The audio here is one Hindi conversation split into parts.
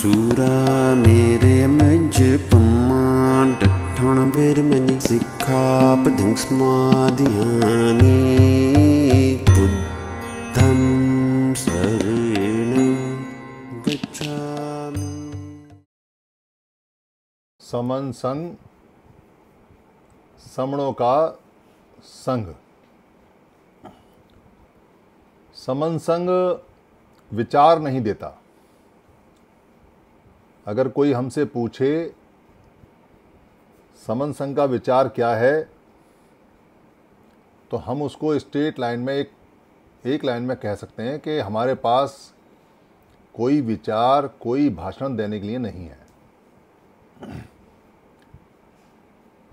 ਸੂਰਾ ਮੇਰੇ ਮਜ ਪੰਮਾਂ ਡਠਣ ਬੇਰ ਮਨੀ ਸਿੱਖਾ ਪਧਿੰ ਸਮਾਧਿਆਨੀ ਬੁੱਧੰ ਸਰਣੰ ਗਛਾਮਿ समन संग समणों का संग समन संग विचार नहीं देता अगर कोई हमसे पूछे समन संघ का विचार क्या है तो हम उसको स्टेट लाइन में एक एक लाइन में कह सकते हैं कि हमारे पास कोई विचार कोई भाषण देने के लिए नहीं है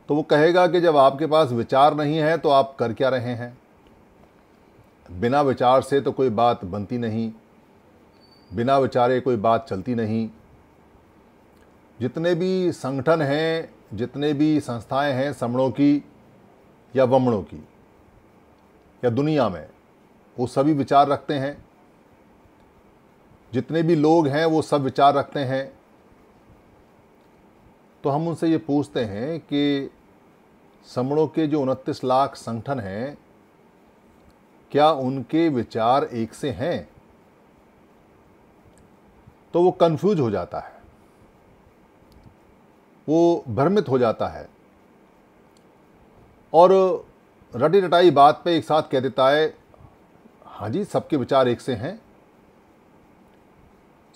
तो वो कहेगा कि जब आपके पास विचार नहीं है तो आप कर क्या रहे हैं बिना विचार से तो कोई बात बनती नहीं बिना विचारे कोई बात चलती नहीं जितने भी संगठन हैं जितने भी संस्थाएं हैं समणों की या वमणों की या दुनिया में वो सभी विचार रखते हैं जितने भी लोग हैं वो सब विचार रखते हैं तो हम उनसे ये पूछते हैं कि समणों के जो उनतीस लाख संगठन हैं क्या उनके विचार एक से हैं तो वो कंफ्यूज हो जाता है वो भ्रमित हो जाता है और रटी रटाई बात पे एक साथ कह देता है हाँ जी सबके विचार एक से हैं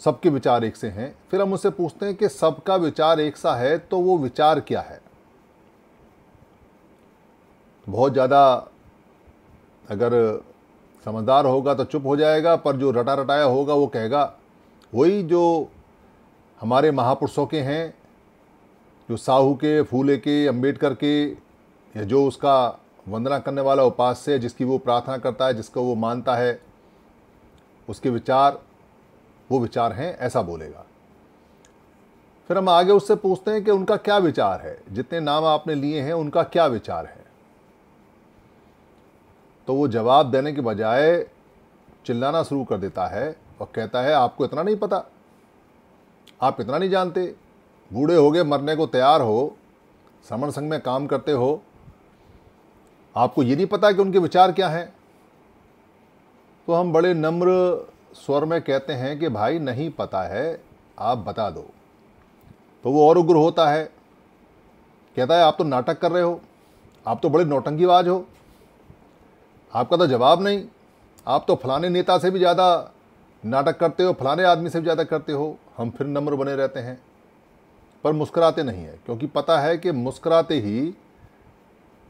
सबके विचार एक से हैं फिर हम उससे पूछते हैं कि सबका विचार एक सा है तो वो विचार क्या है बहुत ज़्यादा अगर समझदार होगा तो चुप हो जाएगा पर जो रटा रटाया होगा वो कहेगा वही जो हमारे महापुरुषों के हैं जो साहू के फूले के अंबेडकर के या जो उसका वंदना करने वाला उपास्य है जिसकी वो प्रार्थना करता है जिसको वो मानता है उसके विचार वो विचार हैं ऐसा बोलेगा फिर हम आगे उससे पूछते हैं कि उनका क्या विचार है जितने नाम आपने लिए हैं उनका क्या विचार है तो वो जवाब देने के बजाय चिल्लाना शुरू कर देता है और कहता है आपको इतना नहीं पता आप इतना नहीं जानते बूढ़े हो गए मरने को तैयार हो समण संघ में काम करते हो आपको ये नहीं पता कि उनके विचार क्या हैं तो हम बड़े नम्र स्वर में कहते हैं कि भाई नहीं पता है आप बता दो तो वो और उग्र होता है कहता है आप तो नाटक कर रहे हो आप तो बड़े नौटंकीबाज हो आपका तो जवाब नहीं आप तो फलाने नेता से भी ज़्यादा नाटक करते हो फलाने आदमी से भी ज़्यादा करते हो हम फिर नम्र बने रहते हैं पर मुस्कराते नहीं है क्योंकि पता है कि मुस्कराते ही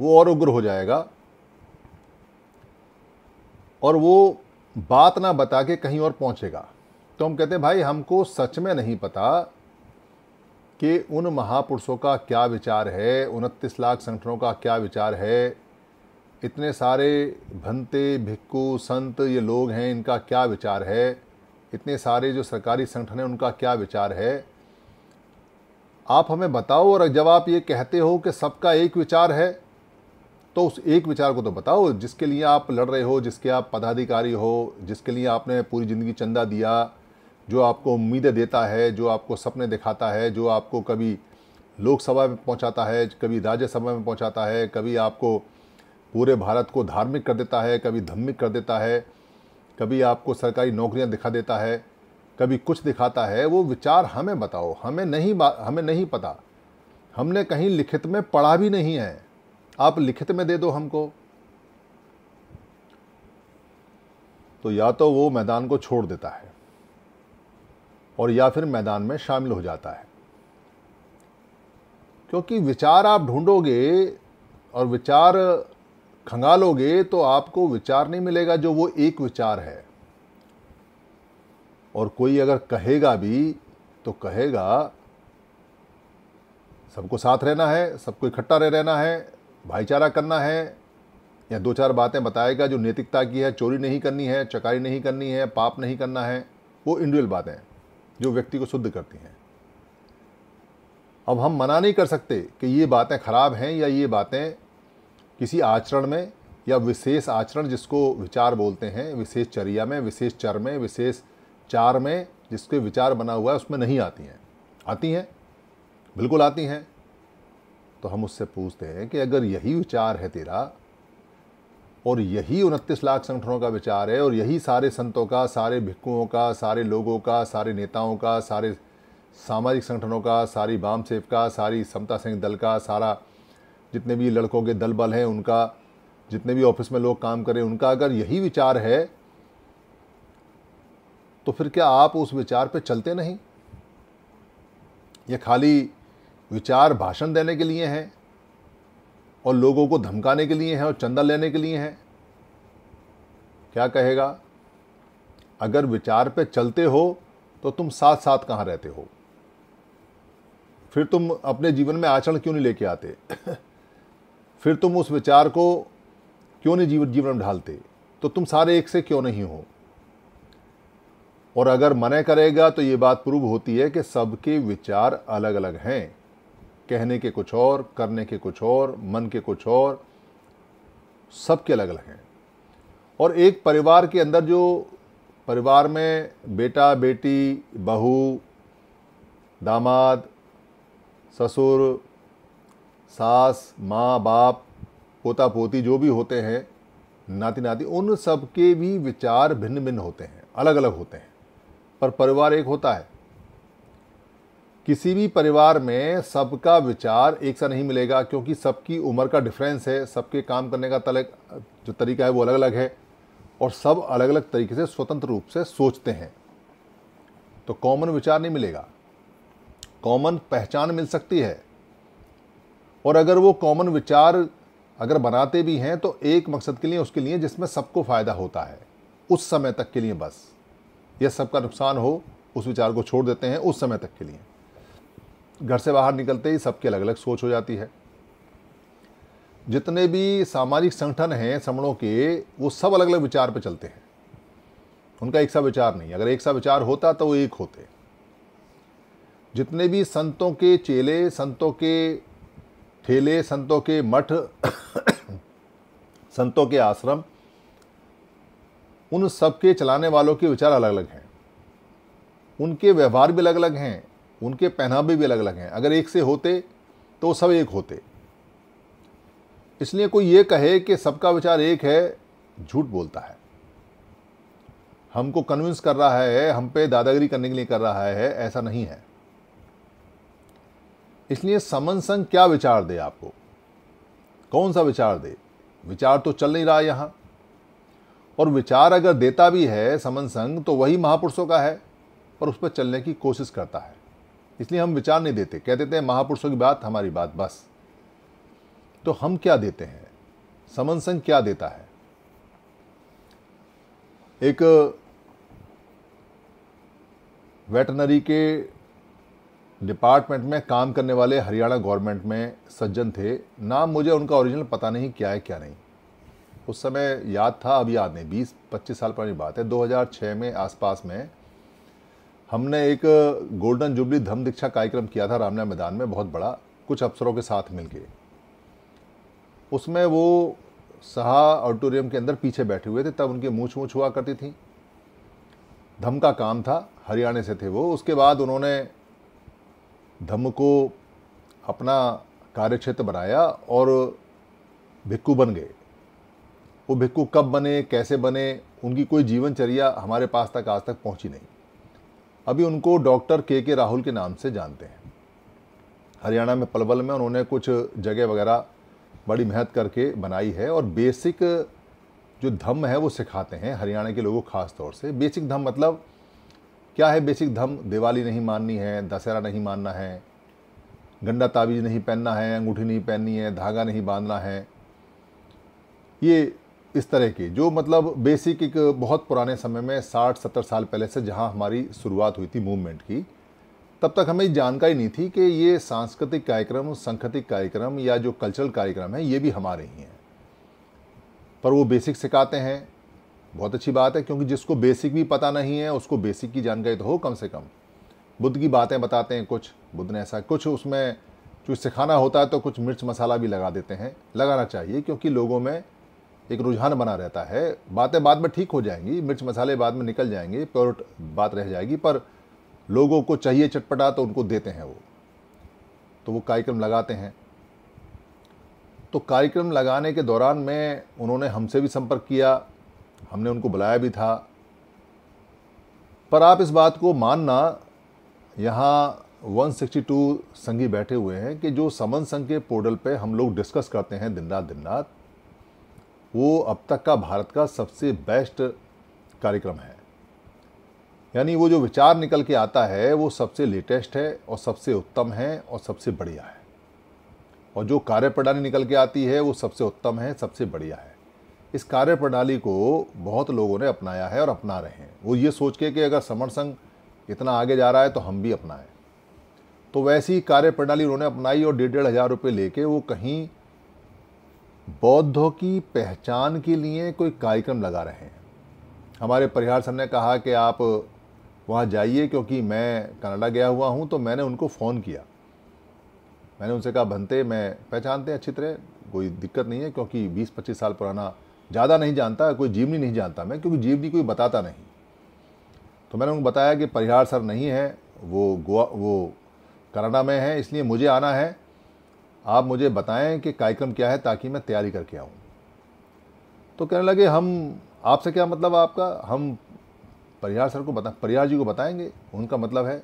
वो और उग्र हो जाएगा और वो बात ना बता के कहीं और पहुंचेगा तो हम कहते हैं भाई हमको सच में नहीं पता कि उन महापुरुषों का क्या विचार है उनतीस लाख संगठनों का क्या विचार है इतने सारे भंते भिक्कू संत ये लोग हैं इनका क्या विचार है इतने सारे जो सरकारी संगठन हैं उनका क्या विचार है आप हमें बताओ और जब आप ये कहते हो कि सबका एक विचार है तो उस एक विचार को तो बताओ जिसके लिए आप लड़ रहे हो जिसके आप पदाधिकारी हो जिसके लिए आपने पूरी ज़िंदगी चंदा दिया जो आपको उम्मीदें देता है जो आपको सपने दिखाता है जो आपको कभी लोकसभा में पहुंचाता है कभी राज्यसभा में पहुंचाता है कभी आपको पूरे भारत को धार्मिक कर देता है कभी धम्मिक कर देता है कभी आपको सरकारी नौकरियां दिखा देता है कभी कुछ दिखाता है वो विचार हमें बताओ हमें नहीं हमें नहीं पता हमने कहीं लिखित में पढ़ा भी नहीं है आप लिखित में दे दो हमको तो या तो वो मैदान को छोड़ देता है और या फिर मैदान में शामिल हो जाता है क्योंकि विचार आप ढूंढोगे और विचार खंगालोगे तो आपको विचार नहीं मिलेगा जो वो एक विचार है और कोई अगर कहेगा भी तो कहेगा सबको साथ रहना है सबको इकट्ठा रह रहना है भाईचारा करना है या दो चार बातें बताएगा जो नैतिकता की है चोरी नहीं करनी है चकारी नहीं करनी है पाप नहीं करना है वो इंडिविजुअल बातें जो व्यक्ति को शुद्ध करती हैं अब हम मना नहीं कर सकते कि ये बातें खराब हैं या ये बातें किसी आचरण में या विशेष आचरण जिसको विचार बोलते हैं विशेष चर्या में विशेष चर में विशेष चार में जिसके विचार बना हुआ है उसमें नहीं आती हैं आती हैं बिल्कुल आती हैं तो हम उससे पूछते हैं कि अगर यही विचार है तेरा और यही उनतीस लाख संगठनों का विचार है और यही सारे संतों का सारे भिक्कुओं का सारे लोगों का सारे नेताओं का सारे सामाजिक संगठनों का सारी वाम सेफ का सारी समता सिंह दल का सारा जितने भी लड़कों के दल बल हैं उनका जितने भी ऑफिस में लोग काम करें उनका अगर यही विचार है तो फिर क्या आप उस विचार पर चलते नहीं ये खाली विचार भाषण देने के लिए हैं और लोगों को धमकाने के लिए हैं और चंदा लेने के लिए हैं क्या कहेगा अगर विचार पे चलते हो तो तुम साथ साथ कहाँ रहते हो फिर तुम अपने जीवन में आचरण क्यों नहीं लेके आते फिर तुम उस विचार को क्यों नहीं जीवन जीवन में ढालते तो तुम सारे एक से क्यों नहीं हो और अगर मन करेगा तो ये बात प्रूव होती है कि सबके विचार अलग अलग हैं कहने के कुछ और करने के कुछ और मन के कुछ और सबके अलग अलग हैं और एक परिवार के अंदर जो परिवार में बेटा बेटी बहू दामाद ससुर सास माँ बाप पोता पोती जो भी होते हैं नाती नाती उन सब के भी विचार भिन्न भिन्न होते हैं अलग अलग होते हैं पर परिवार एक होता है किसी भी परिवार में सबका विचार एक सा नहीं मिलेगा क्योंकि सबकी उम्र का डिफरेंस है सबके काम करने का तलक जो तरीका है वो अलग अलग है और सब अलग अलग तरीके से स्वतंत्र रूप से सोचते हैं तो कॉमन विचार नहीं मिलेगा कॉमन पहचान मिल सकती है और अगर वो कॉमन विचार अगर बनाते भी हैं तो एक मकसद के लिए उसके लिए जिसमें सबको फ़ायदा होता है उस समय तक के लिए बस या सबका नुकसान हो उस विचार को छोड़ देते हैं उस समय तक के लिए घर से बाहर निकलते ही सबकी अलग अलग सोच हो जाती है जितने भी सामाजिक संगठन हैं समणों के वो सब अलग अलग विचार पर चलते हैं उनका एक सा विचार नहीं अगर एक सा विचार होता तो वो एक होते जितने भी संतों के चेले संतों के ठेले संतों के मठ संतों के आश्रम उन सबके चलाने वालों के विचार अलग अलग हैं उनके व्यवहार भी अलग अलग हैं उनके पहनावे भी अलग अलग हैं अगर एक से होते तो सब एक होते इसलिए कोई ये कहे कि सबका विचार एक है झूठ बोलता है हमको कन्विंस कर रहा है हम पे दादागिरी करने के लिए कर रहा है ऐसा नहीं है इसलिए समन संघ क्या विचार दे आपको कौन सा विचार दे विचार तो चल नहीं रहा यहाँ और विचार अगर देता भी है समन संघ तो वही महापुरुषों का है और उस पर चलने की कोशिश करता है इसलिए हम विचार नहीं देते कह देते हैं महापुरुषों की बात हमारी बात बस तो हम क्या देते हैं समन संघ क्या देता है एक वेटनरी के डिपार्टमेंट में काम करने वाले हरियाणा गवर्नमेंट में सज्जन थे नाम मुझे उनका ओरिजिनल पता नहीं क्या है क्या नहीं उस समय याद था अब याद नहीं बीस पच्चीस साल पुरानी बात है 2006 में आसपास में हमने एक गोल्डन जुबली धम दीक्षा कार्यक्रम किया था रामना मैदान में बहुत बड़ा कुछ अफसरों के साथ मिलके उसमें वो सहा ऑडिटोरियम के अंदर पीछे बैठे हुए थे तब उनकी मूछ मूछ हुआ करती थी धम का काम था हरियाणा से थे वो उसके बाद उन्होंने धम को अपना कार्यक्षेत्र बनाया और भिक्कू बन गए वो भिक्खु कब बने कैसे बने उनकी कोई जीवनचर्या हमारे पास तक आज तक पहुंची नहीं अभी उनको डॉक्टर के के राहुल के नाम से जानते हैं हरियाणा में पलवल में उन्होंने कुछ जगह वगैरह बड़ी मेहनत करके बनाई है और बेसिक जो धम्म है वो सिखाते हैं हरियाणा के लोगों खास तौर से बेसिक धम्म मतलब क्या है बेसिक धम्म दिवाली नहीं माननी है दशहरा नहीं मानना है गंडा ताबीज नहीं पहनना है अंगूठी नहीं पहननी है धागा नहीं बांधना है ये इस तरह की जो मतलब बेसिक एक बहुत पुराने समय में साठ सत्तर साल पहले से जहाँ हमारी शुरुआत हुई थी मूवमेंट की तब तक हमें जानकारी नहीं थी कि ये सांस्कृतिक कार्यक्रम संस्कृतिक कार्यक्रम या जो कल्चरल कार्यक्रम है ये भी हमारे ही हैं पर वो बेसिक सिखाते हैं बहुत अच्छी बात है क्योंकि जिसको बेसिक भी पता नहीं है उसको बेसिक की जानकारी तो हो कम से कम बुद्ध की बातें बताते हैं कुछ बुद्ध ने ऐसा कुछ उसमें जो सिखाना होता है तो कुछ मिर्च मसाला भी लगा देते हैं लगाना चाहिए क्योंकि लोगों में एक रुझान बना रहता है बातें बाद में ठीक हो जाएंगी मिर्च मसाले बाद में निकल जाएंगे प्योर बात रह जाएगी पर लोगों को चाहिए चटपटा तो उनको देते हैं वो तो वो कार्यक्रम लगाते हैं तो कार्यक्रम लगाने के दौरान में उन्होंने हमसे भी संपर्क किया हमने उनको बुलाया भी था पर आप इस बात को मानना यहाँ 162 संगी बैठे हुए हैं कि जो समन संघ के पोर्टल पे हम लोग डिस्कस करते हैं दिन रात दिन रात वो अब तक का भारत का सबसे बेस्ट कार्यक्रम है यानी वो जो विचार निकल के आता है वो सबसे लेटेस्ट है और सबसे उत्तम है और सबसे बढ़िया है और जो कार्य प्रणाली निकल के आती है वो सबसे उत्तम है सबसे बढ़िया है इस कार्य प्रणाली को बहुत लोगों ने अपनाया है और अपना रहे हैं वो ये सोच के कि अगर समर संघ इतना आगे जा रहा है तो हम भी अपनाएं तो वैसी कार्य प्रणाली उन्होंने अपनाई और डेढ़ डेढ़ हज़ार रुपये लेके वो कहीं बौद्धों की पहचान के लिए कोई कार्यक्रम लगा रहे हैं हमारे परिहार सर ने कहा कि आप वहाँ जाइए क्योंकि मैं कनाडा गया हुआ हूँ तो मैंने उनको फ़ोन किया मैंने उनसे कहा भनते मैं पहचानते हैं अच्छी तरह कोई दिक्कत नहीं है क्योंकि 20-25 साल पुराना ज़्यादा नहीं जानता कोई जीवनी नहीं जानता मैं क्योंकि जीवनी कोई बताता नहीं तो मैंने उनको बताया कि परिहार सर नहीं है वो गोवा वो कनाडा में है इसलिए मुझे आना है आप मुझे बताएं कि कार्यक्रम क्या है ताकि मैं तैयारी करके आऊँ तो कहने लगे हम आपसे क्या मतलब आपका हम परिहार सर को बता परिहार जी को बताएंगे उनका मतलब है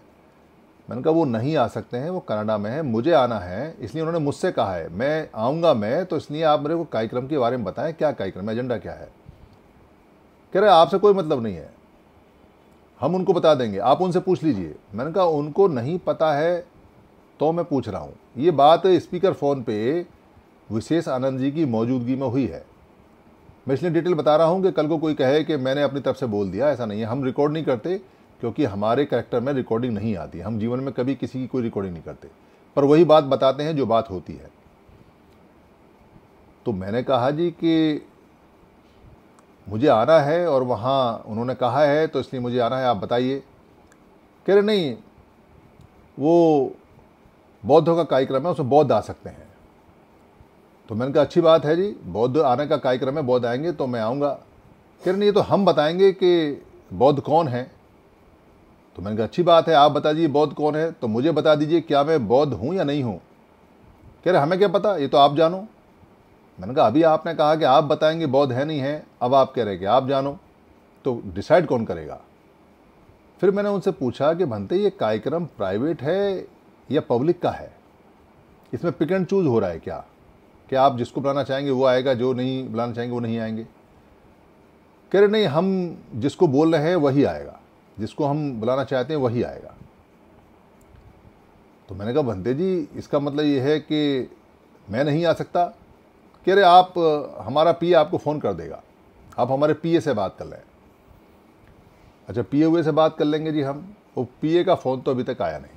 मैंने कहा वो नहीं आ सकते हैं वो कनाडा में है मुझे आना है इसलिए उन्होंने मुझसे कहा है मैं आऊँगा मैं तो इसलिए आप मेरे को कार्यक्रम के बारे में बताएं क्या कार्यक्रम है एजेंडा क्या है कह रहे आपसे कोई मतलब नहीं है हम उनको बता देंगे आप उनसे पूछ लीजिए मैंने कहा उनको नहीं पता है तो मैं पूछ रहा हूँ ये बात स्पीकर फ़ोन पे विशेष आनंद जी की मौजूदगी में हुई है मैं इसलिए डिटेल बता रहा हूँ कि कल को कोई कहे कि मैंने अपनी तरफ से बोल दिया ऐसा नहीं है हम रिकॉर्ड नहीं करते क्योंकि हमारे करेक्टर में रिकॉर्डिंग नहीं आती हम जीवन में कभी किसी की कोई रिकॉर्डिंग नहीं करते पर वही बात बताते हैं जो बात होती है तो मैंने कहा जी कि मुझे आना है और वहाँ उन्होंने कहा है तो इसलिए मुझे आना है आप बताइए कह रहे नहीं वो बौद्धों का कार्यक्रम है उसमें बौद्ध आ सकते हैं तो मैंने कहा अच्छी बात है जी बौद्ध आने का कार्यक्रम है बौद्ध आएंगे तो मैं आऊँगा कह रहे ये तो हम बताएंगे कि बौद्ध कौन है तो मैंने कहा अच्छी बात है आप बता दीजिए बौद्ध कौन है तो मुझे बता दीजिए क्या मैं बौद्ध हूँ या नहीं हूँ कह रहे हमें क्या पता ये तो आप जानो मैंने कहा अभी आपने कहा कि आप बताएंगे बौद्ध है नहीं है अब आप कह रहे कि आप जानो तो डिसाइड कौन करेगा फिर मैंने उनसे पूछा कि भंते ये कार्यक्रम प्राइवेट है या पब्लिक का है इसमें पिक एंड चूज हो रहा है क्या क्या आप जिसको बुलाना चाहेंगे वो आएगा जो नहीं बुलाना चाहेंगे वो नहीं आएंगे कह रहे नहीं हम जिसको बोल रहे हैं वही आएगा जिसको हम बुलाना चाहते हैं वही आएगा तो मैंने कहा भंते जी इसका मतलब ये है कि मैं नहीं आ सकता कह रहे आप हमारा पी आपको फ़ोन कर देगा आप हमारे पीए से बात कर लें अच्छा पीए हुए से बात कर लेंगे जी हम वो पीए का फ़ोन तो अभी तक आया नहीं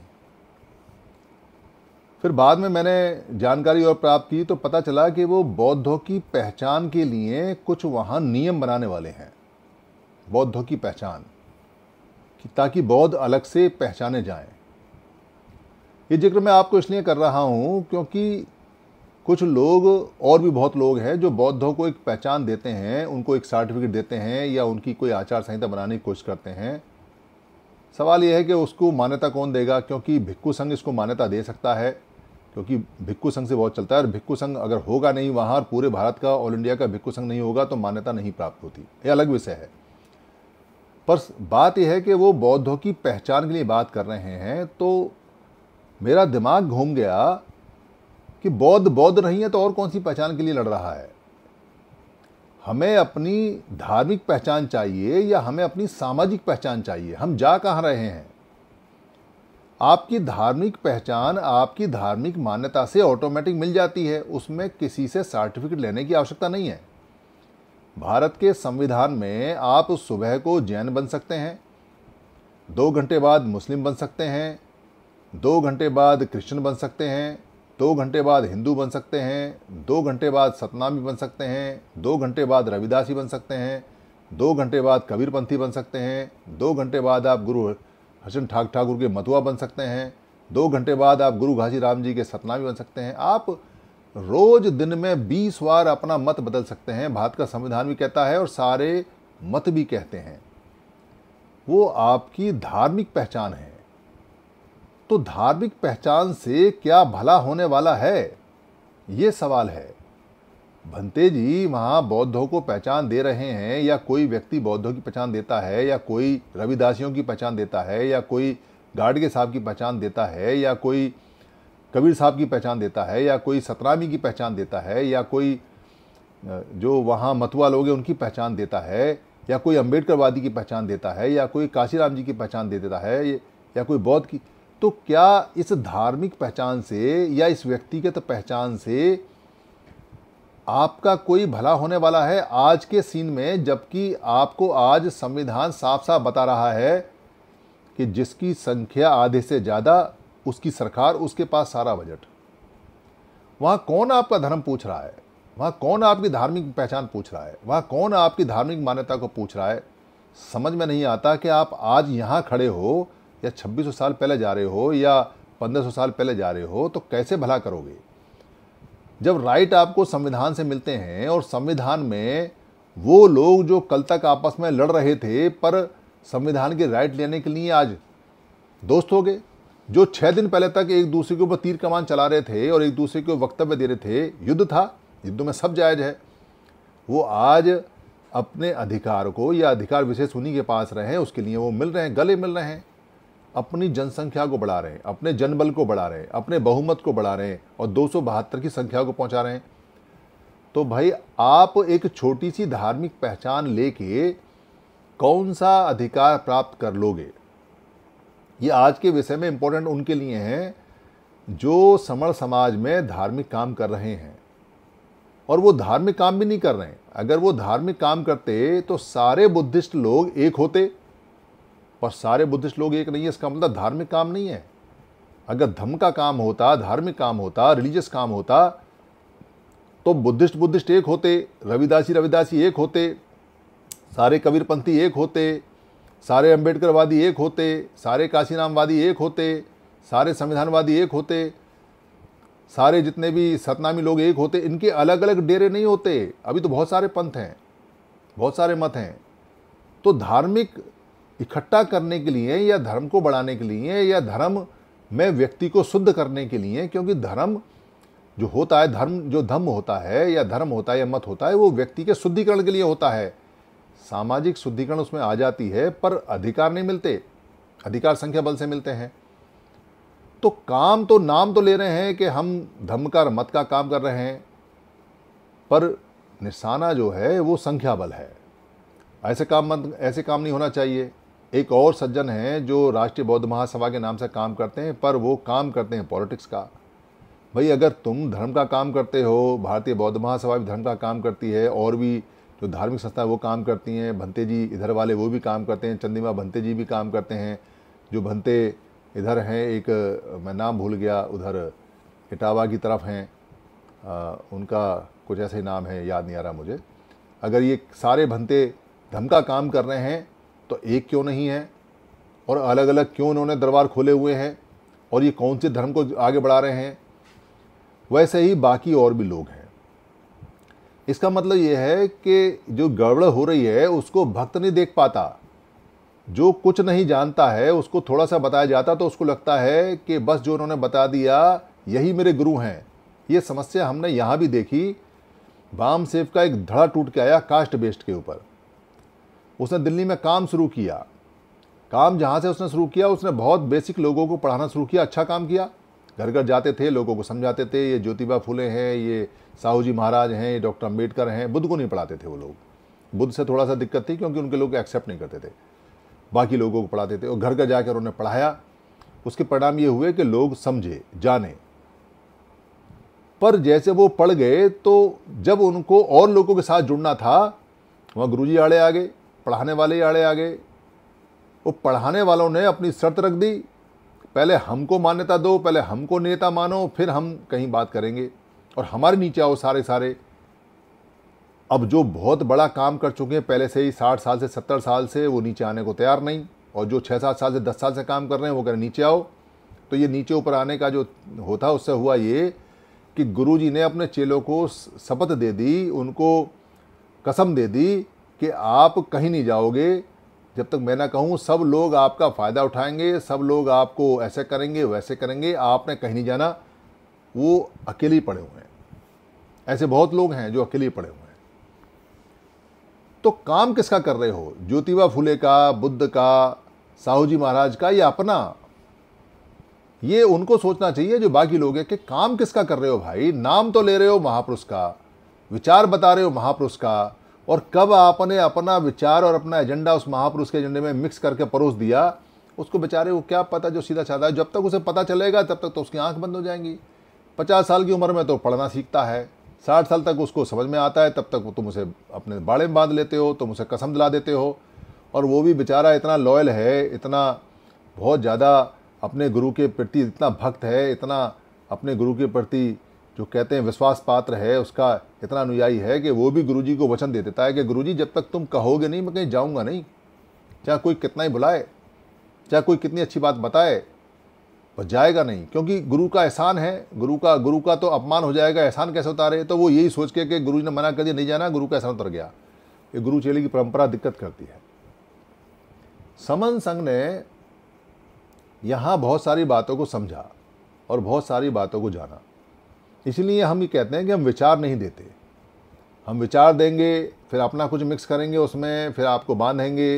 फिर बाद में मैंने जानकारी और प्राप्त की तो पता चला कि वो बौद्धों की पहचान के लिए कुछ वहाँ नियम बनाने वाले हैं बौद्धों की पहचान कि ताकि बौद्ध अलग से पहचाने जाएं ये जिक्र मैं आपको इसलिए कर रहा हूँ क्योंकि कुछ लोग और भी बहुत लोग हैं जो बौद्धों को एक पहचान देते हैं उनको एक सर्टिफिकेट देते हैं या उनकी कोई आचार संहिता बनाने की कोशिश करते हैं सवाल यह है कि उसको मान्यता कौन देगा क्योंकि भिक्खु संघ इसको मान्यता दे सकता है क्योंकि भिक्खु संघ से बहुत चलता है और भिक्खु संघ अगर होगा नहीं वहाँ और पूरे भारत का ऑल इंडिया का भिक्खु संघ नहीं होगा तो मान्यता नहीं प्राप्त होती ये अलग विषय है पर बात यह है कि वो बौद्धों की पहचान के लिए बात कर रहे हैं तो मेरा दिमाग घूम गया कि बौद्ध बौद्ध नहीं है तो और कौन सी पहचान के लिए लड़ रहा है हमें अपनी धार्मिक पहचान चाहिए या हमें अपनी सामाजिक पहचान चाहिए हम जा कहाँ रहे हैं आपकी धार्मिक पहचान आपकी धार्मिक मान्यता से ऑटोमेटिक मिल जाती है उसमें किसी से सर्टिफिकेट लेने की आवश्यकता नहीं है भारत के संविधान में आप सुबह को जैन बन सकते हैं दो घंटे बाद मुस्लिम बन सकते हैं दो घंटे बाद क्रिश्चियन बन सकते हैं दो घंटे बाद हिंदू बन सकते हैं दो घंटे बाद सतनामी बन सकते हैं दो घंटे बाद रविदासी बन सकते हैं दो घंटे बाद कबीरपंथी बन सकते हैं दो घंटे बाद आप गुरु हसन ठाक ठाकुर के मथुआ बन सकते हैं दो घंटे बाद आप गुरु घासी राम जी के सतना भी बन सकते हैं आप रोज दिन में बीस बार अपना मत बदल सकते हैं भारत का संविधान भी कहता है और सारे मत भी कहते हैं वो आपकी धार्मिक पहचान है तो धार्मिक पहचान से क्या भला होने वाला है ये सवाल है भंते जी वहाँ बौद्धों को पहचान दे रहे हैं या कोई व्यक्ति बौद्धों की पहचान देता है या कोई रविदासियों की पहचान देता है या कोई गाडगे साहब की पहचान देता है या कोई कबीर साहब की पहचान देता है या कोई सतरामी की पहचान देता है या कोई जो वहाँ मतवा लोग हैं उनकी पहचान देता है या कोई अम्बेडकरवादी की पहचान देता है या कोई काशीराम जी की पहचान दे देता है या कोई बौद्ध की तो क्या इस धार्मिक पहचान से या इस व्यक्तिगत पहचान से आपका कोई भला होने वाला है आज के सीन में जबकि आपको आज संविधान साफ साफ बता रहा है कि जिसकी संख्या आधे से ज़्यादा उसकी सरकार उसके पास सारा बजट वहाँ कौन आपका धर्म पूछ रहा है वहाँ कौन आपकी धार्मिक पहचान पूछ रहा है वहाँ कौन आपकी धार्मिक मान्यता को पूछ रहा है समझ में नहीं आता कि आप आज यहाँ खड़े हो या 2600 साल पहले जा रहे हो या 1500 साल पहले जा रहे हो तो कैसे भला करोगे जब राइट आपको संविधान से मिलते हैं और संविधान में वो लोग जो कल तक आपस में लड़ रहे थे पर संविधान के राइट लेने के लिए आज दोस्त हो गए जो छः दिन पहले तक एक दूसरे के ऊपर तीर कमान चला रहे थे और एक दूसरे को वक्तव्य दे रहे थे युद्ध था युद्ध में सब जायज है वो आज अपने अधिकार को या अधिकार विशेष उन्हीं के पास रहे उसके लिए वो मिल रहे हैं गले मिल रहे हैं अपनी जनसंख्या को बढ़ा रहे हैं अपने जनबल को बढ़ा रहे हैं अपने बहुमत को बढ़ा रहे हैं और दो की संख्या को पहुंचा रहे हैं तो भाई आप एक छोटी सी धार्मिक पहचान लेके कौन सा अधिकार प्राप्त कर लोगे ये आज के विषय में इम्पोर्टेंट उनके लिए हैं जो समण समाज में धार्मिक काम कर रहे हैं और वो धार्मिक काम भी नहीं कर रहे हैं अगर वो धार्मिक काम करते तो सारे बुद्धिस्ट लोग एक होते पर सारे बुद्धिस्ट लोग एक नहीं है इसका मतलब धार्मिक काम नहीं है अगर धम का काम होता धार्मिक काम होता रिलीजियस काम होता तो बुद्धिस्ट बुद्धिस्ट एक होते रविदासी रविदासी एक होते सारे कबीरपंथी एक होते सारे अंबेडकरवादी एक होते सारे काशीरामवादी एक होते सारे संविधानवादी एक होते सारे जितने भी सतनामी लोग एक होते इनके अलग अलग डेरे नहीं होते अभी तो बहुत सारे पंथ हैं बहुत सारे मत हैं तो धार्मिक इकट्ठा करने के लिए या धर्म को बढ़ाने के लिए या धर्म में व्यक्ति को शुद्ध करने के लिए क्योंकि धर्म जो होता है धर्म जो धर्म होता है या धर्म होता है या मत होता है वो व्यक्ति के शुद्धिकरण के लिए होता है सामाजिक शुद्धिकरण उसमें आ जाती है पर अधिकार नहीं मिलते अधिकार संख्या बल से मिलते हैं तो काम तो नाम तो ले रहे हैं कि हम धर्म का मत का काम कर रहे हैं पर निशाना जो है वो संख्या बल है ऐसे काम मत ऐसे काम नहीं होना चाहिए एक और सज्जन हैं जो राष्ट्रीय बौद्ध महासभा के नाम से काम करते हैं पर वो काम करते हैं पॉलिटिक्स का भाई अगर तुम धर्म का काम करते हो भारतीय बौद्ध महासभा भी धर्म का काम करती है और भी जो धार्मिक संस्था वो काम करती हैं भंते जी इधर वाले वो भी काम करते हैं चंदीमा भंते जी भी काम करते हैं जो भंते इधर हैं एक मैं नाम भूल गया उधर इटावा की तरफ हैं उनका कुछ ऐसे ही नाम है याद नहीं आ रहा मुझे अगर ये सारे भंते धर्म का काम कर रहे हैं तो एक क्यों नहीं है और अलग अलग क्यों इन्होंने दरबार खोले हुए हैं और ये कौन से धर्म को आगे बढ़ा रहे हैं वैसे ही बाकी और भी लोग हैं इसका मतलब ये है कि जो गड़बड़ हो रही है उसको भक्त नहीं देख पाता जो कुछ नहीं जानता है उसको थोड़ा सा बताया जाता तो उसको लगता है कि बस जो उन्होंने बता दिया यही मेरे गुरु हैं ये समस्या हमने यहाँ भी देखी वाम सेव का एक धड़ा टूट के आया कास्ट बेस्ड के ऊपर उसने दिल्ली में काम शुरू किया काम जहाँ से उसने शुरू किया उसने बहुत बेसिक लोगों को पढ़ाना शुरू किया अच्छा काम किया घर घर जाते थे लोगों को समझाते थे ये ज्योतिबा फूले हैं ये साहू जी महाराज हैं ये डॉक्टर अम्बेडकर हैं बुद्ध को नहीं पढ़ाते थे वो लोग बुद्ध से थोड़ा सा दिक्कत थी क्योंकि उनके लोग एक्सेप्ट नहीं करते थे बाकी लोगों को पढ़ाते थे और घर घर जाकर उन्हें पढ़ाया उसके परिणाम ये हुए कि लोग समझे जाने पर जैसे वो पढ़ गए तो जब उनको और लोगों के साथ जुड़ना था वहाँ जी आड़े आ गए पढ़ाने वाले ही आड़े आ गए वो पढ़ाने वालों ने अपनी शर्त रख दी पहले हमको मान्यता दो पहले हमको नेता मानो फिर हम कहीं बात करेंगे और हमारे नीचे आओ सारे सारे अब जो बहुत बड़ा काम कर चुके हैं पहले से ही साठ साल से सत्तर साल से वो नीचे आने को तैयार नहीं और जो छः सात साल से दस साल से काम कर रहे हैं वो कह नीचे आओ तो ये नीचे ऊपर आने का जो होता उससे हुआ ये कि गुरुजी ने अपने चेलों को शपथ दे दी उनको कसम दे दी कि आप कहीं नहीं जाओगे जब तक मैं ना कहूँ सब लोग आपका फ़ायदा उठाएंगे सब लोग आपको ऐसे करेंगे वैसे करेंगे आपने कहीं नहीं जाना वो अकेले ही पड़े हुए हैं ऐसे बहुत लोग हैं जो अकेले ही पड़े हुए हैं तो काम किसका कर रहे हो ज्योतिबा फुले का बुद्ध का साहू जी महाराज का या अपना ये उनको सोचना चाहिए जो बाकी लोग हैं कि काम किसका कर रहे हो भाई नाम तो ले रहे हो महापुरुष का विचार बता रहे हो महापुरुष का और कब आपने अपना विचार और अपना एजेंडा उस महापुरुष के एजेंडे में मिक्स करके परोस दिया उसको बेचारे को क्या पता जो सीधा साधा है जब तक उसे पता चलेगा तब तक तो उसकी आंख बंद हो जाएंगी पचास साल की उम्र में तो पढ़ना सीखता है साठ साल तक उसको समझ में आता है तब तक तुम उसे अपने बाड़े में बांध लेते हो तुम उसे कसम दिला देते हो और वो भी बेचारा इतना लॉयल है इतना बहुत ज़्यादा अपने गुरु के प्रति इतना भक्त है इतना अपने गुरु के प्रति जो कहते हैं विश्वास पात्र है उसका इतना अनुयायी है कि वो भी गुरुजी को वचन दे देता है कि गुरुजी जब तक तुम कहोगे नहीं मैं कहीं जाऊँगा नहीं चाहे कोई कितना ही बुलाए चाहे कोई कितनी अच्छी बात बताए वह जाएगा नहीं क्योंकि गुरु का एहसान है गुरु का गुरु का तो अपमान हो जाएगा एहसान कैसे उतारे तो वो यही सोच के कि गुरु ने मना कर दिया नहीं जाना गुरु का एहसान उतर गया ये गुरु चेली की परंपरा दिक्कत करती है समन संघ ने यहाँ बहुत सारी बातों को समझा और बहुत सारी बातों को जाना इसलिए हम ये कहते हैं कि हम विचार नहीं देते हम विचार देंगे फिर अपना कुछ मिक्स करेंगे उसमें फिर आपको बांधेंगे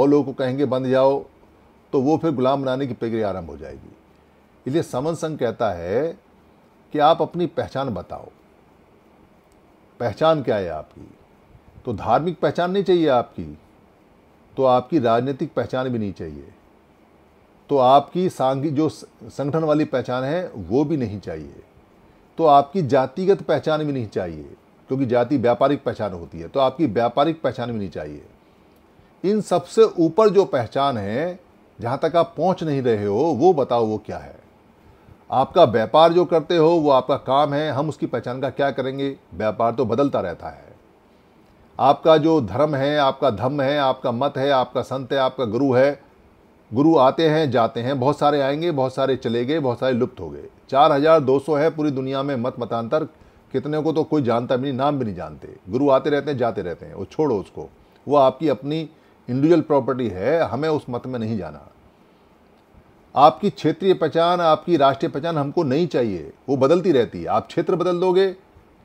और लोगों को कहेंगे बंध जाओ तो वो फिर गुलाम बनाने की प्रक्रिया आरंभ हो जाएगी इसलिए समन संघ कहता है कि आप अपनी पहचान बताओ पहचान क्या है आपकी तो धार्मिक पहचान नहीं चाहिए आपकी तो आपकी राजनीतिक पहचान भी नहीं चाहिए तो आपकी सांघिक जो संगठन वाली पहचान है वो भी नहीं चाहिए तो आपकी जातिगत पहचान भी नहीं चाहिए क्योंकि जाति व्यापारिक पहचान होती है तो आपकी व्यापारिक पहचान भी नहीं चाहिए इन सबसे ऊपर जो पहचान है जहाँ तक आप पहुँच नहीं रहे हो वो बताओ वो क्या है आपका व्यापार जो करते हो वो आपका काम है हम उसकी पहचान का क्या करेंगे व्यापार तो बदलता रहता है आपका जो धर्म है आपका धम्म है आपका मत है आपका संत है आपका गुरु है गुरु आते हैं जाते हैं बहुत सारे आएंगे बहुत सारे चले गए बहुत सारे लुप्त हो गए चार हज़ार दो सौ है पूरी दुनिया में मत मतांतर कितने को तो कोई जानता भी नहीं नाम भी नहीं जानते गुरु आते रहते हैं जाते रहते हैं वो छोड़ो उसको वो आपकी अपनी इंडिविजुअल प्रॉपर्टी है हमें उस मत में नहीं जाना आपकी क्षेत्रीय पहचान आपकी राष्ट्रीय पहचान हमको नहीं चाहिए वो बदलती रहती है आप क्षेत्र बदल दोगे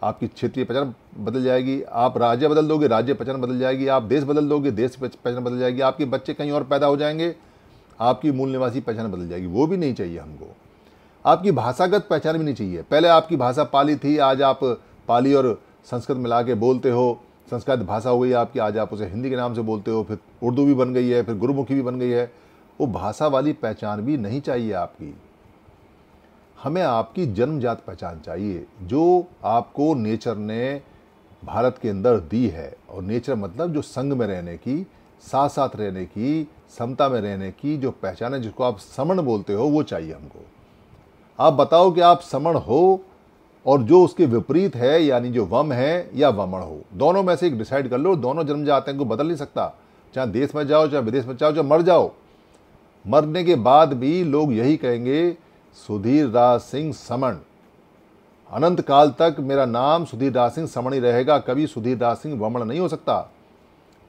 आपकी क्षेत्रीय पहचान बदल जाएगी आप राज्य बदल दोगे राज्य पहचान बदल जाएगी आप देश बदल दोगे देश पहचान बदल जाएगी आपके बच्चे कहीं और पैदा हो जाएंगे आपकी मूल निवासी पहचान बदल जाएगी वो भी नहीं चाहिए हमको आपकी भाषागत पहचान भी नहीं चाहिए पहले आपकी भाषा पाली थी आज आप पाली और संस्कृत मिला के बोलते हो संस्कृत भाषा हो गई आपकी आज आप उसे हिंदी के नाम से बोलते हो फिर उर्दू भी बन गई है फिर गुरुमुखी भी बन गई है वो भाषा वाली पहचान भी नहीं चाहिए आपकी हमें आपकी जन्मजात पहचान चाहिए जो आपको नेचर ने भारत के अंदर दी है और नेचर मतलब जो संग में रहने की साथ साथ रहने की समता में रहने की जो पहचान है जिसको आप समण बोलते हो वो चाहिए हमको आप बताओ कि आप समण हो और जो उसके विपरीत है यानी जो वम है या वमण हो दोनों में से एक डिसाइड कर लो दोनों जन्म जाते हैं को बदल नहीं सकता चाहे देश में जाओ चाहे विदेश में जाओ चाहे मर जाओ मरने के बाद भी लोग यही कहेंगे सुधीर राज सिंह समण अनंत काल तक मेरा नाम सुधीर राज सिंह समण ही रहेगा कभी सुधीर राज सिंह वमण नहीं हो सकता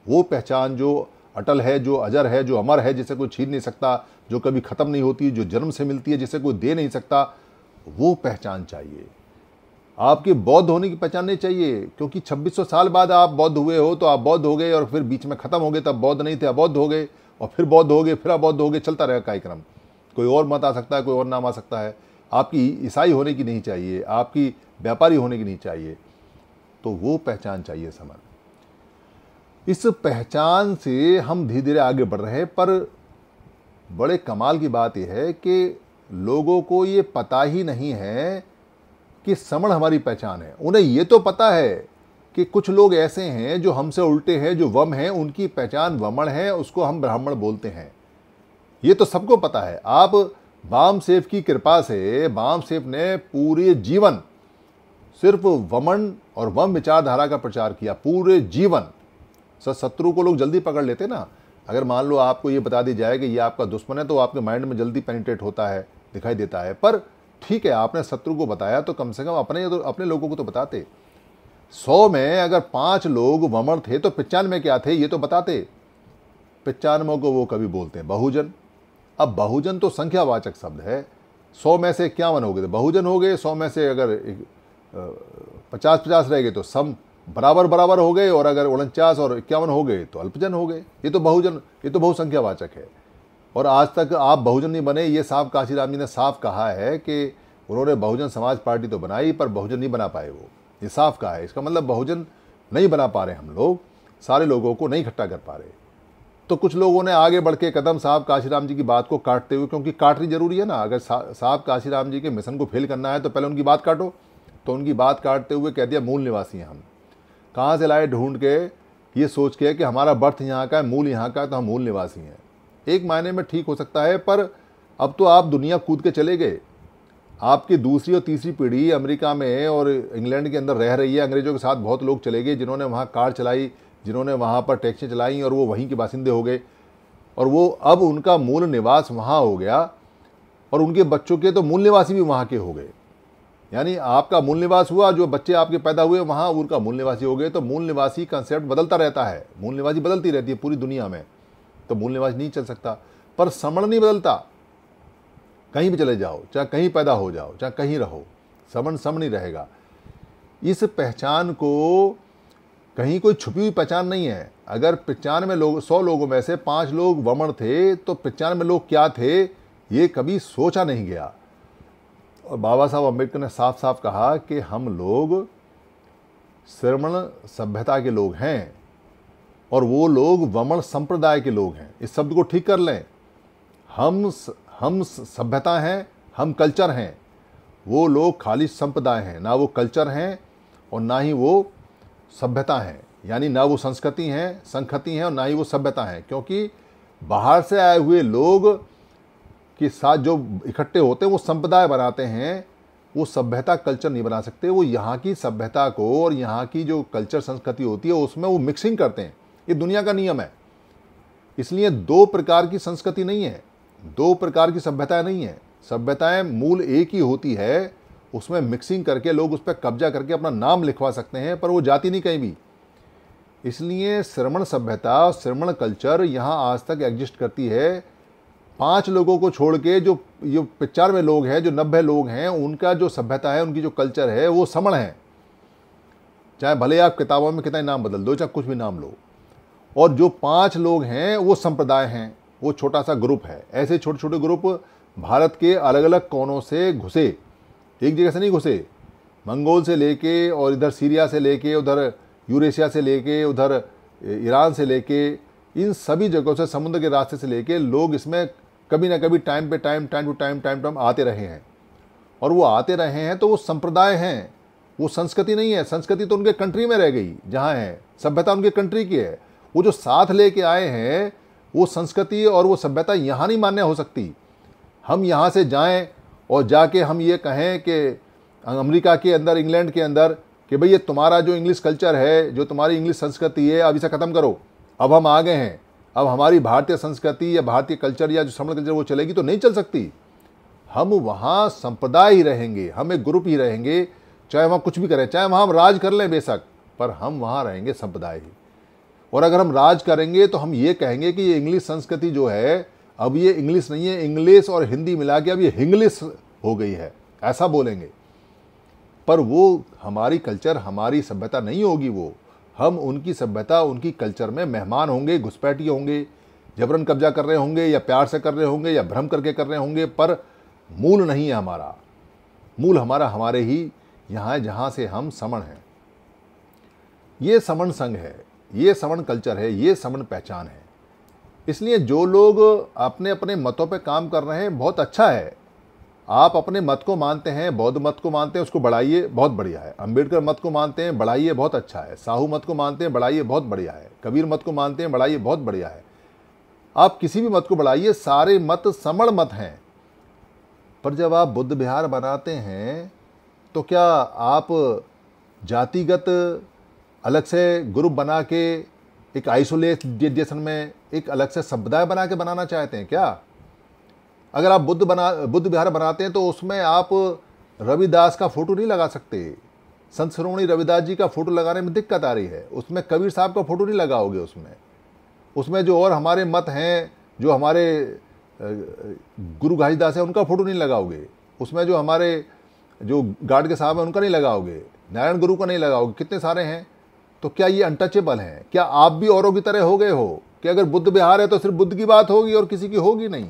वो पहचान जो अटल है जो अजर है जो अमर है जिसे कोई छीन नहीं सकता जो कभी ख़त्म नहीं होती जो जन्म से मिलती है जिसे कोई दे नहीं सकता वो पहचान चाहिए आपके बौद्ध होने की पहचान नहीं चाहिए क्योंकि 2600 साल बाद आप बौद्ध हुए हो तो आप बौद्ध हो गए और फिर बीच में ख़त्म हो गए तब बौद्ध नहीं थे अबौद्ध हो गए और फिर बौद्ध हो गए फिर अबौद्ध हो गए चलता रहेगा कार्यक्रम कोई और मत आ सकता है कोई और नाम आ सकता है आपकी ईसाई होने की नहीं चाहिए आपकी व्यापारी होने की नहीं चाहिए तो वो पहचान चाहिए समर इस पहचान से हम धीरे धीरे आगे बढ़ रहे हैं पर बड़े कमाल की बात यह है कि लोगों को ये पता ही नहीं है कि समण हमारी पहचान है उन्हें ये तो पता है कि कुछ लोग ऐसे हैं जो हमसे उल्टे हैं जो वम हैं उनकी पहचान वमण है उसको हम ब्राह्मण बोलते हैं ये तो सबको पता है आप बाम सेफ की कृपा से बाम सेफ ने पूरे जीवन सिर्फ वमन और वम विचारधारा का प्रचार किया पूरे जीवन सर शत्रु को लोग जल्दी पकड़ लेते ना अगर मान लो आपको ये बता दी जाए कि ये आपका दुश्मन है तो आपके माइंड में जल्दी पेनिट्रेट होता है दिखाई देता है पर ठीक है आपने शत्रु को बताया तो कम से कम अपने तो अपने लोगों को तो बताते सौ में अगर पाँच लोग वमर थे तो पचानवे क्या थे ये तो बताते पचानवे को वो कभी बोलते हैं बहुजन अब बहुजन तो संख्यावाचक शब्द है सौ में से इक्यावन हो गए तो बहुजन हो गए सौ में से अगर पचास पचास रह गए तो सम बराबर बराबर हो गए और अगर उनचास और इक्यावन हो गए तो अल्पजन हो गए ये तो बहुजन ये तो बहुसंख्यावाचक है और आज तक आप बहुजन नहीं बने ये साफ काशीराम जी ने साफ कहा है कि उन्होंने बहुजन समाज पार्टी तो बनाई पर बहुजन नहीं बना पाए वो ये साफ कहा है इसका मतलब बहुजन नहीं बना पा रहे हम लोग सारे लोगों को नहीं इकट्ठा कर पा रहे तो कुछ लोगों ने आगे बढ़ के कदम साहब काशीराम जी की बात को काटते हुए क्योंकि काटनी जरूरी है ना अगर साहब काशीराम जी के मिशन को फेल करना है तो पहले उनकी बात काटो तो उनकी बात काटते हुए कह दिया मूल निवासी हैं हम कहाँ से लाए ढूंढ के ये सोच के कि हमारा बर्थ यहाँ का है मूल यहाँ का है तो हम मूल निवासी हैं एक मायने में ठीक हो सकता है पर अब तो आप दुनिया कूद के चले गए आपकी दूसरी और तीसरी पीढ़ी अमेरिका में और इंग्लैंड के अंदर रह रही है अंग्रेज़ों के साथ बहुत लोग चले गए जिन्होंने वहाँ कार चलाई जिन्होंने वहाँ पर टैक्सियाँ चलाई और वो वहीं के बासिंदे हो गए और वो अब उनका मूल निवास वहाँ हो गया और उनके बच्चों के तो मूल निवासी भी वहाँ के हो गए यानी आपका मूल निवास हुआ जो बच्चे आपके पैदा हुए वहाँ उनका मूल निवासी हो गए तो मूल निवासी कंसेप्ट बदलता रहता है मूल निवासी बदलती रहती है पूरी दुनिया में तो मूल निवासी नहीं चल सकता पर समण नहीं बदलता कहीं भी चले जाओ चाहे कहीं पैदा हो जाओ चाहे कहीं रहो समण सम नहीं रहेगा इस पहचान को कहीं कोई छुपी हुई पहचान नहीं है अगर में लोग सौ लोगों में से पाँच लोग वमण थे तो में लोग क्या थे ये कभी सोचा नहीं गया और बाबा साहब अम्बेडकर ने साफ साफ कहा कि हम लोग श्रवण सभ्यता के लोग हैं और वो लोग वमण संप्रदाय के लोग हैं इस शब्द को ठीक कर लें हम हम सभ्यता हैं हम कल्चर हैं वो लोग खाली संप्रदाय हैं ना वो कल्चर हैं और ना ही वो सभ्यता हैं यानी ना वो संस्कृति हैं संखति हैं और ना ही वो सभ्यता हैं क्योंकि बाहर से आए हुए लोग के साथ जो इकट्ठे होते हैं वो संप्रदाय बनाते हैं वो सभ्यता कल्चर नहीं बना सकते वो यहाँ की सभ्यता को और यहाँ की जो कल्चर संस्कृति होती है उसमें वो मिक्सिंग करते हैं ये दुनिया का नियम है इसलिए दो प्रकार की संस्कृति नहीं है दो प्रकार की सभ्यताएँ नहीं है सभ्यताएं मूल एक ही होती है उसमें मिक्सिंग करके लोग उस पर कब्जा करके अपना नाम लिखवा सकते हैं पर वो जाती नहीं कहीं भी इसलिए श्रवण सभ्यता श्रवण कल्चर यहाँ आज तक एग्जिस्ट करती है पांच लोगों को छोड़ के जो ये पचानवे लोग हैं जो नब्बे लोग हैं उनका जो सभ्यता है उनकी जो कल्चर है वो समण है चाहे भले आप किताबों में कितना नाम बदल दो चाहे कुछ भी नाम लो और जो पांच लोग हैं वो संप्रदाय हैं वो छोटा सा ग्रुप है ऐसे छोटे छोटे ग्रुप भारत के अलग अलग कोनों से घुसे एक जगह से नहीं घुसे मंगोल से लेके और इधर सीरिया से लेके उधर यूरेशिया से लेके उधर ईरान से लेके इन सभी जगहों से समुद्र के रास्ते से लेके लोग इसमें कभी ना कभी टाइम पे time time to time time time आते रहे हैं और वो आते रहे हैं तो वो संप्रदाय हैं वो संस्कृति नहीं है संस्कृति तो उनके कंट्री में रह गई जहाँ है सभ्यता उनके कंट्री की है वो जो साथ लेके आए हैं वो संस्कृति और वो सभ्यता यहाँ नहीं मान्य हो सकती हम यहाँ से जाएं और जाके हम ये कहें कि अमेरिका के अंदर इंग्लैंड के अंदर कि भई ये तुम्हारा जो इंग्लिश कल्चर है जो तुम्हारी इंग्लिश संस्कृति है अब इसे ख़त्म करो अब हम आ गए हैं अब हमारी भारतीय संस्कृति या भारतीय कल्चर या जो समण कल्चर वो चलेगी तो नहीं चल सकती हम वहाँ संप्रदाय ही रहेंगे हम एक ग्रुप ही रहेंगे चाहे वहाँ कुछ भी करें चाहे वहाँ हम राज कर लें बेशक पर हम वहाँ रहेंगे संप्रदाय ही और अगर हम राज करेंगे तो हम ये कहेंगे कि ये इंग्लिश संस्कृति जो है अब ये इंग्लिश नहीं है इंग्लिश और हिंदी मिला के अब ये हिंग्लिश हो गई है ऐसा बोलेंगे पर वो हमारी कल्चर हमारी सभ्यता नहीं होगी वो हम उनकी सभ्यता उनकी कल्चर में मेहमान होंगे घुसपैठिए होंगे जबरन कब्जा कर रहे होंगे या प्यार से कर रहे होंगे या भ्रम करके कर रहे होंगे पर मूल नहीं है हमारा मूल हमारा हमारे ही यहाँ है जहाँ से हम समण हैं ये समण संघ है ये समण कल्चर है ये समण पहचान है इसलिए जो लोग अपने अपने मतों पे काम कर रहे हैं बहुत अच्छा है आप अपने मत को मानते हैं बौद्ध मत को मानते हैं उसको बढ़ाइए बहुत बढ़िया है अंबेडकर मत को मानते हैं बढ़ाइए बहुत अच्छा है साहू मत को मानते हैं बढ़ाइए बहुत बढ़िया है कबीर मत को मानते हैं बढ़ाइए बहुत बढ़िया है आप किसी भी मत को बढ़ाइए सारे मत समण मत हैं पर जब आप बुद्ध विहार बनाते हैं तो क्या आप जातिगत अलग से ग्रुप बना के एक आइसोलेट डेशन में एक अलग से समुदाय बना के बनाना चाहते हैं क्या अगर आप बुद्ध बना बुद्ध विहार बनाते हैं तो उसमें आप रविदास का फ़ोटो नहीं लगा सकते संत श्रोमणी रविदास जी का फ़ोटो लगाने में दिक्कत आ रही है उसमें कबीर साहब का फ़ोटो नहीं लगाओगे उसमें उसमें जो और हमारे मत हैं जो हमारे गुरु घासीदास है उनका फ़ोटो नहीं लगाओगे उसमें जो हमारे जो गार्ड के साहब हैं उनका नहीं लगाओगे नारायण गुरु का नहीं लगाओगे कितने सारे हैं तो क्या ये अनटचेबल हैं क्या आप भी औरों की तरह हो गए हो कि अगर बुद्ध बिहार है तो सिर्फ बुद्ध की बात होगी और किसी की होगी नहीं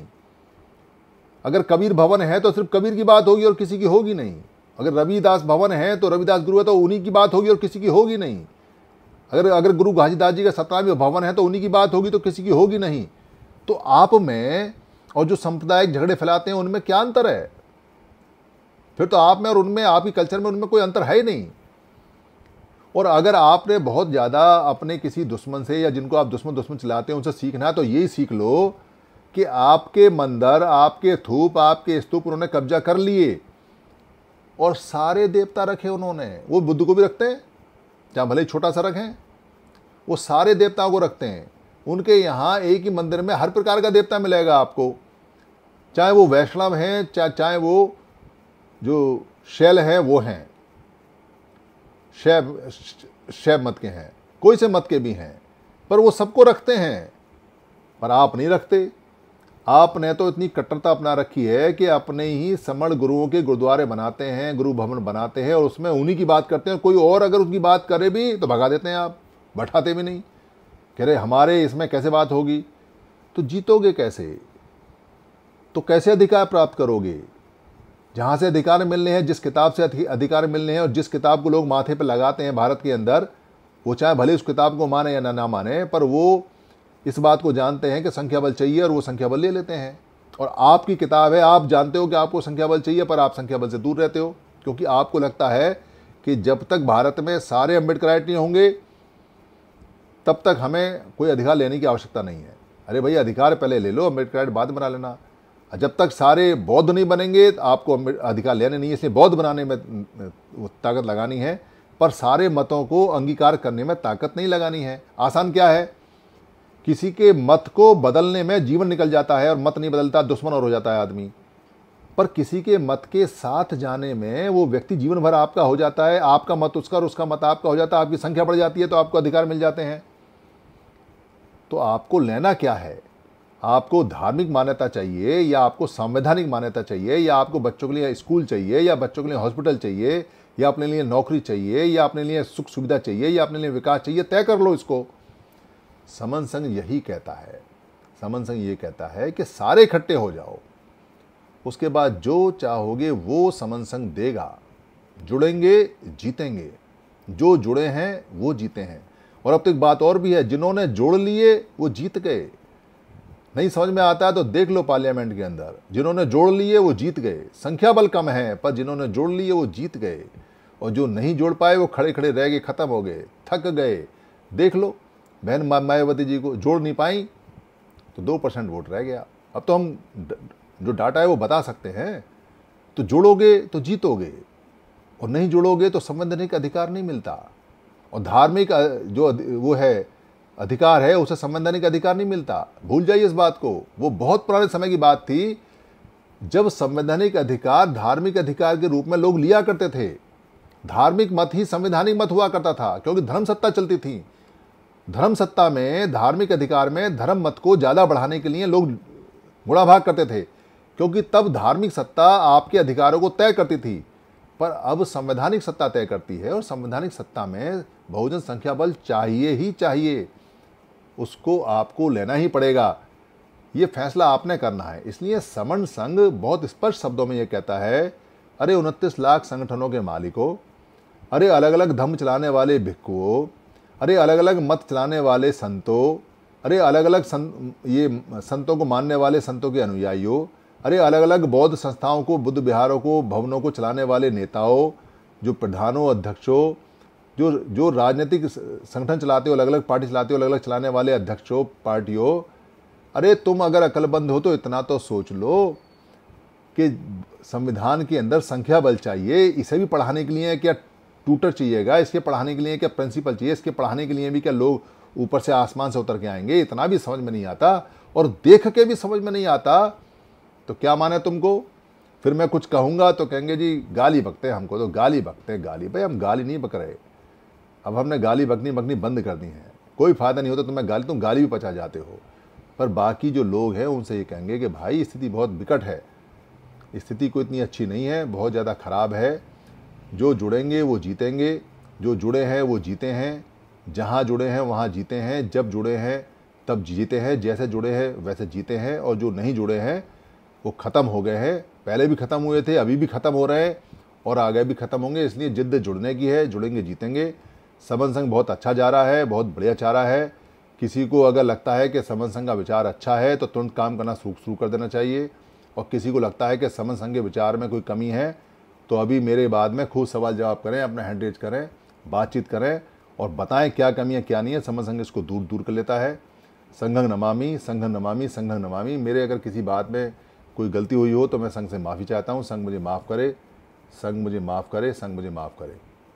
अगर कबीर भवन है तो सिर्फ कबीर की बात होगी और किसी की होगी नहीं अगर रविदास भवन है तो रविदास गुरु है तो उन्हीं की बात होगी और किसी की होगी नहीं अगर अगर गुरु घासीदास जी का सत्रहवीं भवन है तो उन्हीं की बात होगी तो किसी की होगी नहीं तो आप में और जो सांप्रदायिक झगड़े फैलाते हैं उनमें क्या अंतर है फिर तो आप में और उनमें आपकी कल्चर में उनमें कोई अंतर है ही नहीं और अगर आपने बहुत ज़्यादा अपने किसी दुश्मन से या जिनको आप दुश्मन दुश्मन चलाते हैं उनसे सीखना है तो यही सीख लो कि आपके मंदिर आपके थूप आपके स्तूप उन्होंने कब्जा कर लिए और सारे देवता रखे उन्होंने वो बुद्ध को भी रखते हैं जहाँ भले छोटा सा रखें वो सारे देवताओं को रखते हैं उनके यहाँ एक ही मंदिर में हर प्रकार का देवता मिलेगा आपको चाहे वो वैष्णव हैं चाहे चाहे वो जो शैल हैं वो हैं शैव शैव मत के हैं कोई से मत के भी हैं पर वो सबको रखते हैं पर आप नहीं रखते आपने तो इतनी कट्टरता अपना रखी है कि अपने ही समण गुरुओं के गुरुद्वारे बनाते हैं गुरु भवन बनाते हैं और उसमें उन्हीं की बात करते हैं कोई और अगर उसकी बात करे भी तो भगा देते हैं आप बैठाते भी नहीं कह रहे हमारे इसमें कैसे बात होगी तो जीतोगे कैसे तो कैसे अधिकार प्राप्त करोगे जहाँ से अधिकार मिलने हैं जिस किताब से अधिकार मिलने हैं और जिस किताब को लोग माथे पर लगाते हैं भारत के अंदर वो चाहे भले उस किताब को माने या ना ना माने पर वो इस बात को जानते हैं कि संख्या बल चाहिए और वो संख्या बल ले लेते हैं और आपकी किताब है आप जानते हो कि आपको संख्या बल चाहिए पर आप संख्या बल से दूर रहते हो क्योंकि आपको लगता है कि जब तक भारत में सारे अम्बेडकराइट नहीं होंगे तब तक हमें कोई अधिकार लेने की आवश्यकता नहीं है अरे भैया अधिकार पहले ले लो अम्बेडकराइट बाद बना लेना जब तक सारे बौद्ध नहीं बनेंगे तो आपको अधिकार लेने नहीं है इसलिए बौद्ध बनाने में ताकत लगानी है पर सारे मतों को अंगीकार करने में ताकत नहीं लगानी है आसान क्या है किसी के मत को बदलने में जीवन निकल जाता है और मत नहीं बदलता दुश्मन और हो जाता है आदमी पर किसी के मत के साथ जाने में वो व्यक्ति जीवन भर आपका हो जाता है आपका मत उसका और उसका मत आपका हो जाता है आपकी संख्या बढ़ जाती है तो आपको अधिकार मिल जाते हैं तो आपको लेना क्या है आपको धार्मिक मान्यता चाहिए या आपको संवैधानिक मान्यता चाहिए या आपको बच्चों के लिए स्कूल चाहिए या बच्चों के लिए हॉस्पिटल चाहिए या अपने लिए नौकरी चाहिए या अपने लिए सुख सुविधा चाहिए या अपने लिए विकास चाहिए तय कर लो इसको समन संघ यही कहता है समन संघ ये कहता है कि सारे इकट्ठे हो जाओ उसके बाद जो चाहोगे वो समन संघ देगा जुड़ेंगे जीतेंगे जो जुड़े हैं वो जीते हैं और अब तो एक बात और भी है जिन्होंने जोड़ लिए वो जीत गए नहीं समझ में आता है तो देख लो पार्लियामेंट के अंदर जिन्होंने जोड़ लिए वो जीत गए संख्या बल कम है पर जिन्होंने जोड़ लिए वो जीत गए और जो नहीं जोड़ पाए वो खड़े खड़े रह गए खत्म हो गए थक गए देख लो बहन मायावती जी को जोड़ नहीं पाई तो दो परसेंट वोट रह गया अब तो हम जो डाटा है वो बता सकते हैं तो जोड़ोगे तो जीतोगे और नहीं जोड़ोगे तो संवैधानिक अधिकार नहीं मिलता और धार्मिक जो वो है अधिकार है उसे संवैधानिक अधिकार नहीं मिलता भूल जाइए इस बात को वो बहुत पुराने समय की बात थी जब संवैधानिक अधिकार धार्मिक अधिकार के रूप में लोग लिया करते थे धार्मिक मत ही संवैधानिक मत हुआ करता था क्योंकि धर्म सत्ता चलती थी धर्म सत्ता में धार्मिक अधिकार में धर्म मत को ज़्यादा बढ़ाने के लिए लोग भाग करते थे क्योंकि तब धार्मिक सत्ता आपके अधिकारों को तय करती थी पर अब संवैधानिक सत्ता तय करती है और संवैधानिक सत्ता में बहुजन संख्या बल चाहिए ही चाहिए उसको आपको लेना ही पड़ेगा ये फैसला आपने करना है इसलिए समण संघ बहुत स्पष्ट शब्दों में ये कहता है अरे उनतीस लाख संगठनों के मालिकों अरे अलग अलग धम चलाने वाले भिक्कुओं अरे अलग अलग मत चलाने वाले संतों अरे अलग अलग सं ये संतों को मानने वाले संतों के अनुयायियों अरे अलग अलग बौद्ध संस्थाओं को बुद्ध बिहारों को भवनों को चलाने वाले नेताओं जो प्रधानों अध्यक्षों जो जो राजनीतिक संगठन चलाते हो अलग अलग पार्टी चलाते हो अलग अलग चलाने वाले अध्यक्षों पार्टियों अरे तुम अगर अकलबंद हो तो इतना तो सोच लो कि संविधान के अंदर संख्या बल चाहिए इसे भी पढ़ाने के लिए क्या ट्यूटर चाहिएगा इसके पढ़ाने के लिए क्या प्रिंसिपल चाहिए इसके पढ़ाने के लिए भी क्या लोग ऊपर से आसमान से उतर के आएंगे इतना भी समझ में नहीं आता और देख के भी समझ में नहीं आता तो क्या माने तुमको फिर मैं कुछ कहूँगा तो कहेंगे जी गाली बकते हैं हमको तो गाली बकते हैं गाली भाई हम गाली नहीं बक रहे अब हमने गाली बकनी बकनी बंद कर दी है कोई फ़ायदा नहीं होता तुम्हें तो गाली तुम गाली भी पचा जाते हो पर बाकी जो लोग हैं उनसे ये कहेंगे कि भाई स्थिति बहुत विकट है स्थिति को इतनी अच्छी नहीं है बहुत ज़्यादा ख़राब है जो जुड़ेंगे वो जीतेंगे जो जुड़े हैं वो जीते हैं जहाँ जुड़े हैं वहाँ जीते हैं जब जुड़े हैं तब जीते हैं जैसे जुड़े हैं वैसे जीते हैं और जो नहीं जुड़े हैं वो ख़त्म हो गए हैं पहले भी ख़त्म हुए थे अभी भी ख़त्म हो रहे हैं और आगे भी ख़त्म होंगे इसलिए जिद्द जुड़ने की है जुड़ेंगे जीतेंगे समन संघ बहुत अच्छा जा रहा है बहुत बढ़िया चाह रहा है किसी को अगर लगता है कि समन संघ का विचार अच्छा है तो तुरंत काम करना शुरू कर देना चाहिए और किसी को लगता है कि समन संघ के विचार में कोई कमी है तो अभी मेरे बाद में खूब सवाल जवाब करें अपना हैंड रेज करें बातचीत करें और बताएं क्या कमियां क्या नहीं है समझ संघ इसको दूर दूर कर लेता है संघ नमामी संघ नमामी संघ नमामी मेरे अगर किसी बात में कोई गलती हुई हो तो मैं संघ से माफ़ी चाहता हूँ संघ मुझे माफ़ करे संघ मुझे माफ़ करे संघ मुझे माफ़ करे